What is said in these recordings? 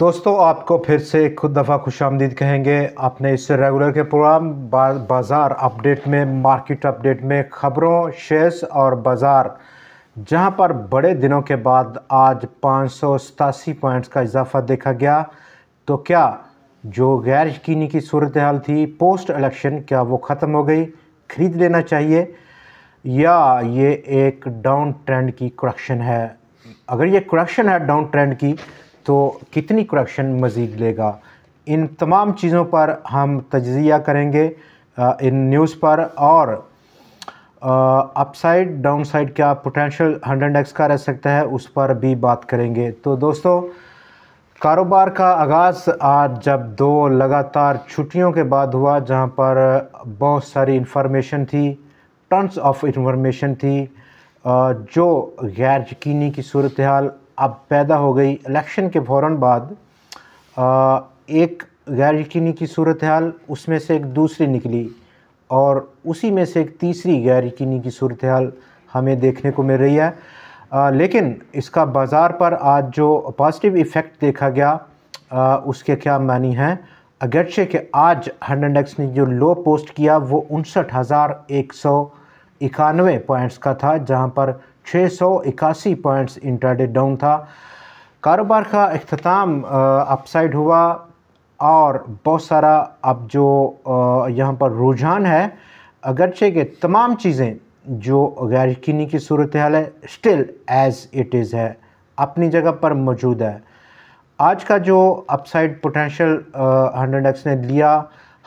दोस्तों आपको फिर से खुद दफ़ा खुश आमदीद कहेंगे आपने इस रेगुलर के प्रोग्राम बा, बाज़ार अपडेट में मार्केट अपडेट में ख़बरों शेयर्स और बाज़ार जहां पर बड़े दिनों के बाद आज पाँच पॉइंट्स का इजाफा देखा गया तो क्या जो गैर यकीनी की सूरत हाल थी पोस्ट इलेक्शन क्या वो ख़त्म हो गई ख़रीद लेना चाहिए या ये एक डाउन ट्रेंड की करक्शन है अगर ये करक्शन है डाउन ट्रेंड की तो कितनी करप्शन मज़ीद लेगा इन तमाम चीज़ों पर हम तजिया करेंगे इन न्यूज़ पर और अपसाइड डाउन साइड क्या पोटेंशियल हंड्रेड एक्स का रह सकता है उस पर भी बात करेंगे तो दोस्तों कारोबार का आगाज़ आज जब दो लगातार छुट्टियों के बाद हुआ जहां पर बहुत सारी इन्फॉर्मेशन थी टन्स ऑफ इन्फॉर्मेशन थी जो गैर यकीनी की सूरत हाल अब पैदा हो गई इलेक्शन के फ़ौर बाद आ, एक गैर यकीनी की सूरत हाल उसमें से एक दूसरी निकली और उसी में से एक तीसरी गैर यकीनी की सूरत हाल हमें देखने को मिल रही है आ, लेकिन इसका बाज़ार पर आज जो पॉजिटिव इफ़ेक्ट देखा गया आ, उसके क्या मानी हैं अगरचे के आज हंड एक्स ने जो लो पोस्ट किया वो उनसठ हज़ार एक सौ इक्यानवे पॉइंट्स का था जहां पर छः सौ इक्यासी पॉइंट्स इंटरडे डाउन था कारोबार का अख्ताम अपसाइड हुआ और बहुत सारा अब जो यहाँ पर रुझान है अगरचे के तमाम चीज़ें जो गैर यकीनी की सूरत हाल है स्टिल एज़ इट इज़ है अपनी जगह पर मौजूद है आज का जो अपसाइड पोटेंशल हंड्रेड एक्स ने लिया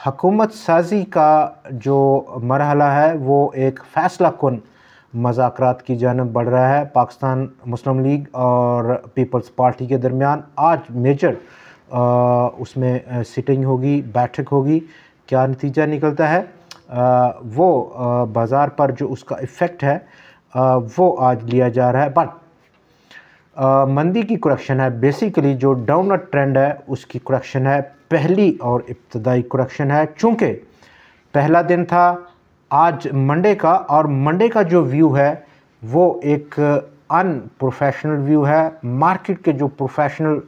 हकूमत साजी का जो मरहला है वो एक फ़ैसला कन मजाक की जानब बढ़ रहा है पाकिस्तान मुस्लिम लीग और पीपल्स पार्टी के दरमियान आज मेजर आ, उसमें सिटिंग होगी बैठक होगी क्या नतीजा निकलता है आ, वो बाज़ार पर जो उसका इफ़ेक्ट है आ, वो आज लिया जा रहा है बट मंदी की करेक्शन है बेसिकली जो डाउन ट्रेंड है उसकी करेक्शन है पहली और इब्तदाई करेक्शन है चूँकि पहला दिन था आज मंडे का और मंडे का जो व्यू है वो एक अनप्रोफेशनल व्यू है मार्केट के जो प्रोफेशनल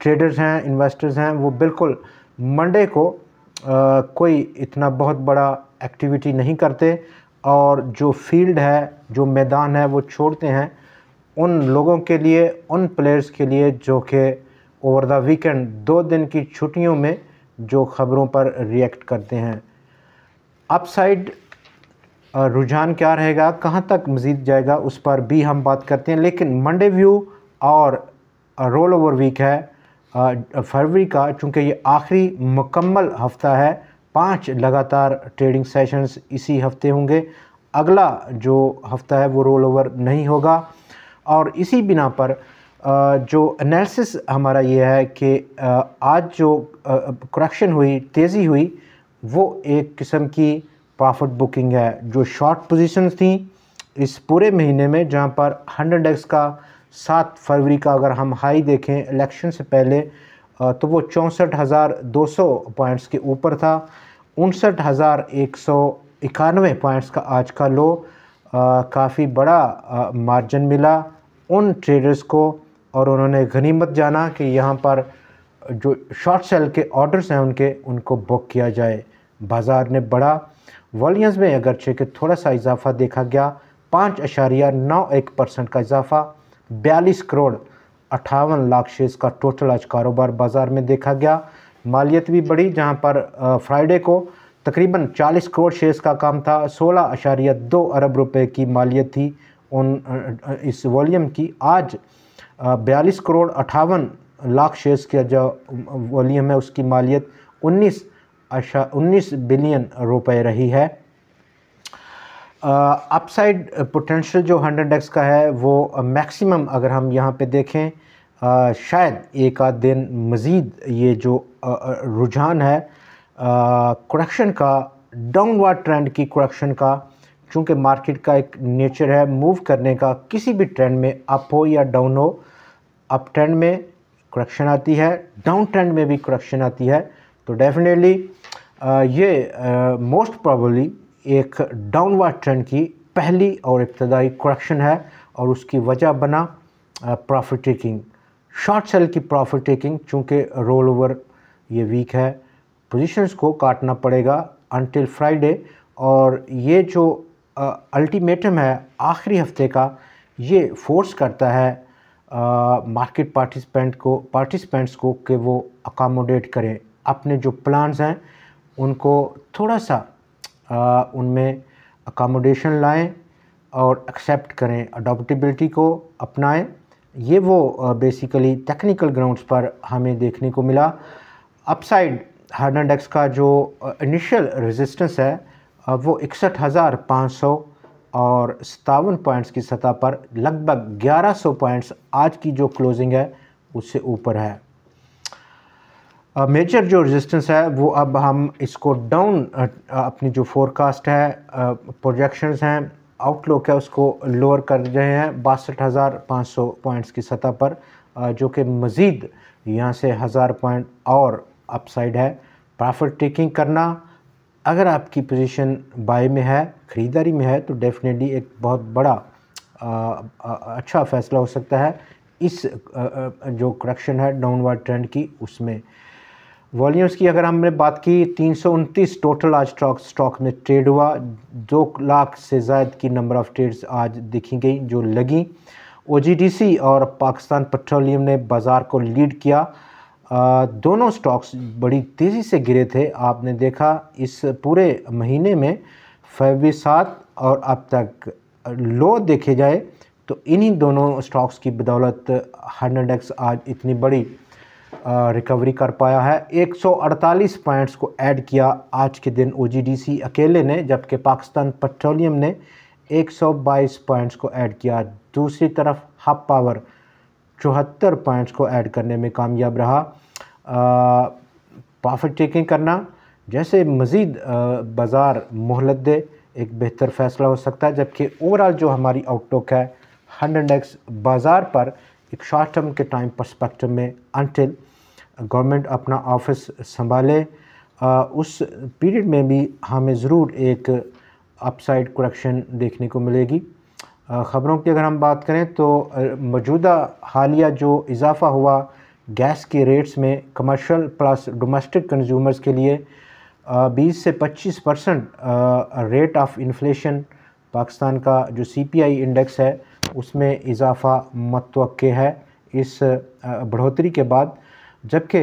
ट्रेडर्स uh, हैं इन्वेस्टर्स हैं वो बिल्कुल मंडे को आ, uh, कोई इतना बहुत बड़ा एक्टिविटी नहीं करते और जो फील्ड है जो मैदान है वो छोड़ते हैं उन लोगों के लिए उन प्लेयर्स के लिए जो कि ओवर द वीकेंड दो दिन की छुट्टियों में जो ख़बरों पर रिएक्ट करते हैं अपसाइड रुझान क्या रहेगा कहाँ तक मज़ीद जाएगा उस पर भी हम बात करते हैं लेकिन मंडे व्यू और रोल ओवर वीक है फरवरी का चूँकि ये आखिरी मुकम्मल हफ़्ता है पांच लगातार ट्रेडिंग सेशंस इसी हफ़्ते होंगे अगला जो हफ़्ता है वो रोल ओवर नहीं होगा और इसी बिना पर जो एनालिसिस हमारा ये है कि आज जो करप्शन हुई तेज़ी हुई वो एक किस्म की प्रॉफिट बुकिंग है जो शॉर्ट पोजीशंस थी इस पूरे महीने में जहां पर हंड्रेड एक्स का सात फरवरी का अगर हम हाई देखें इलेक्शन से पहले तो वो चौंसठ हज़ार दो सौ पॉइंट्स के ऊपर था उनसठ हज़ार एक सौ इक्यानवे पॉइंट्स का आज का लो काफ़ी बड़ा आ, मार्जिन मिला उन ट्रेडर्स को और उन्होंने गनीमत जाना कि यहाँ पर जो शॉर्ट सेल के ऑर्डर्स हैं उनके उनको बुक किया जाए बाज़ार ने बढ़ा वॉल्यूम्स में अगरचे के थोड़ा सा इजाफा देखा गया पाँच अशारिया नौ एक परसेंट का इजाफा बयालीस करोड़ अट्ठावन लाख शेयर्स का टोटल आज कारोबार बाज़ार में देखा गया मालियत भी बढ़ी जहां पर फ्राइडे को तकरीबन चालीस करोड़ शेयर्स का काम था सोलह अशारिया दो अरब रुपए की मालियत थी उन इस वॉल्यूम की आज बयालीस करोड़ अट्ठावन लाख शेयर्स का जो वॉल्यूम है उसकी मालियत उन्नीस अशा उन्नीस बिलियन रुपए रही है अपसाइड पोटेंशियल जो हंड्रेड एक्स का है वो मैक्सिमम अगर हम यहाँ पे देखें आ, शायद एक आध दिन मज़ीद ये जो रुझान है करक्शन का डाउनवर्ड ट्रेंड की करक्शन का चूँकि मार्केट का एक नेचर है मूव करने का किसी भी ट्रेंड में अप हो या डाउन हो अप ट्रेंड में करक्शन आती है डाउन ट्रेंड में भी करक्शन आती है तो डेफिनेटली ये मोस्ट प्रॉबली एक डाउनवर्ड ट्रेंड की पहली और इब्तदाई करेक्शन है और उसकी वजह बना प्रॉफिट टेकिंग शॉर्ट सेल की प्रॉफिट टेकिंग चूँकि रोल ओवर ये वीक है पोजीशंस को काटना पड़ेगा अनटिल फ्राइडे और ये जो अल्टीमेटम है आखिरी हफ्ते का ये फोर्स करता है मार्केट पार्टिसिपेंट को पार्टिसिपेंट्स को कि वो अकामोडेट करें अपने जो प्लान्स हैं उनको थोड़ा सा आ, उनमें अकामोडेशन लाएं और एक्सेप्ट करें अडोप्टबिलिटी को अपनाएं ये वो बेसिकली टेक्निकल ग्राउंड्स पर हमें देखने को मिला अपसाइड एंड एक्स का जो इनिशियल रेजिस्टेंस है वो इकसठ हज़ार पाँच सौ और सतावन पॉइंट्स की सतह पर लगभग 1100 पॉइंट्स आज की जो क्लोजिंग है उससे ऊपर है मेजर जो रेजिस्टेंस है वो अब हम इसको डाउन अपनी जो फोरकास्ट है प्रोजेक्शंस हैं आउटलुक है उसको लोअर कर रहे हैं बासठ हज़ार पाँच सौ पॉइंट्स की सतह पर जो कि मज़ीद यहाँ से हज़ार पॉइंट और अपसाइड है प्रॉफिट टेकिंग करना अगर आपकी पोजीशन बाय में है ख़रीदारी में है तो डेफिनेटली एक बहुत बड़ा आ, आ, अच्छा फ़ैसला हो सकता है इस आ, जो करेक्शन है डाउनवर्ड ट्रेंड की उसमें वॉल्यूम्स की अगर हमने बात की तीन टोटल आज स्टॉक स्टॉक में ट्रेड हुआ दो लाख से ज़ायद की नंबर ऑफ़ ट्रेड्स आज देखी गई जो लगी ओ और पाकिस्तान पेट्रोलियम ने बाज़ार को लीड किया आ, दोनों स्टॉक्स बड़ी तेज़ी से गिरे थे आपने देखा इस पूरे महीने में फेबरी सात और अब तक लो देखे जाए तो इन्हीं दोनों स्टॉक्स की बदौलत हंड्रेड एक्स आज इतनी बड़ी रिकवरी कर पाया है 148 पॉइंट्स को ऐड किया आज के दिन ओ अकेले ने जबकि पाकिस्तान पेट्रोलियम ने 122 पॉइंट्स को ऐड किया दूसरी तरफ हब पावर चौहत्तर पॉइंट्स को ऐड करने में कामयाब रहा प्रॉफिट टेकिंग करना जैसे मज़ीद बाज़ार मोहलत दे एक बेहतर फैसला हो सकता है जबकि ओवरऑल जो हमारी आउटलुक है हंड इंडेक्स बाज़ार पर एक शॉर्ट टर्म के टाइम परस्पेक्टिव में अनटिल गवर्नमेंट अपना ऑफिस संभाले उस पीरियड में भी हमें ज़रूर एक अपसाइड करेक्शन देखने को मिलेगी ख़बरों की अगर हम बात करें तो मौजूदा हालिया जो इजाफ़ा हुआ गैस के रेट्स में कमर्शियल प्लस डोमेस्टिक कंज्यूमर्स के लिए 20 से 25 percent rate of inflation Pakistan का जो सीपीआई इंडेक्स है उसमें इजाफ़ा मतव है इस बढ़ोतरी के बाद जबकि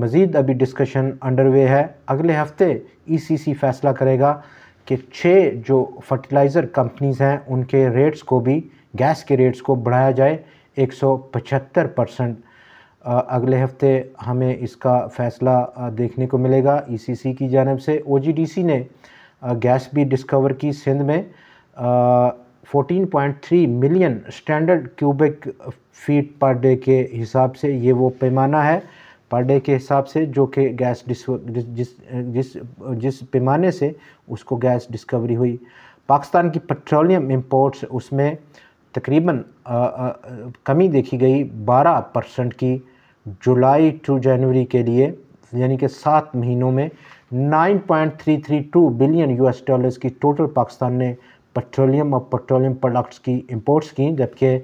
मज़ीद अभी डिस्कशन अंडर वे है अगले हफ्ते ई सी सी फैसला करेगा कि छः जो फर्टिलाइज़र कंपनीज़ हैं उनके रेट्स को भी गैस के रेट्स को बढ़ाया जाए एक सौ पचहत्तर परसेंट अगले हफ्ते हमें इसका फ़ैसला देखने को मिलेगा ई सी सी की जानब से ओ जी डी सी ने गैस भी डिस्कवर की सिंध में 14.3 million standard cubic feet per day के हिसाब से ये वो पैमाना है पर डे के हिसाब से जो कि गैस डिस जिस जिस जिस पैमाने से उसको गैस डिस्कवरी हुई पाकिस्तान की पेट्रोलियम इंपोर्ट्स उसमें तकरीबन कमी देखी गई 12 परसेंट की जुलाई टू जनवरी के लिए यानी कि सात महीनों में 9.332 बिलियन यूएस डॉलर्स की टोटल पाकिस्तान ने पेट्रोलियम और पेट्रोलियम प्रोडक्ट्स की इंपोर्ट्स की जबकि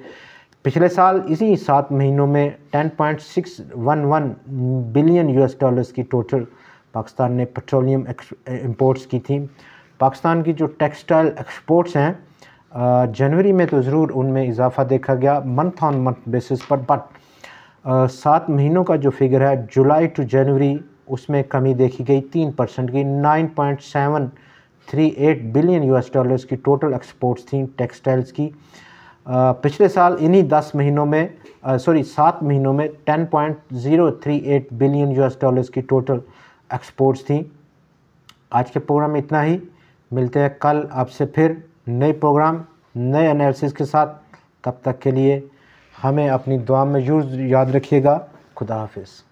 पिछले साल इसी सात महीनों में 10.611 बिलियन यूएस डॉलर्स की टोटल पाकिस्तान ने पेट्रोलियम इंपोर्ट्स की थी पाकिस्तान की जो टेक्सटाइल एक्सपोर्ट्स हैं जनवरी में तो ज़रूर उनमें इजाफा देखा गया मंथ ऑन मंथ बेसिस पर बट सात महीनों का जो फिगर है जुलाई टू जनवरी उसमें कमी देखी गई तीन परसेंट की nine point seven eight billion US dollars की टोटल एक्सपोर्ट्स थी टेक्सटाइल्स की पिछले साल इन्हीं 10 महीनों में सॉरी सात महीनों में 10.038 बिलियन यूएस डॉलर्स की टोटल एक्सपोर्ट्स थी आज के प्रोग्राम में इतना ही मिलते हैं कल आपसे फिर नए प्रोग्राम नए एनालिसिस के साथ तब तक के लिए हमें अपनी दुआ में यूज याद रखिएगा खुदा हाफिज़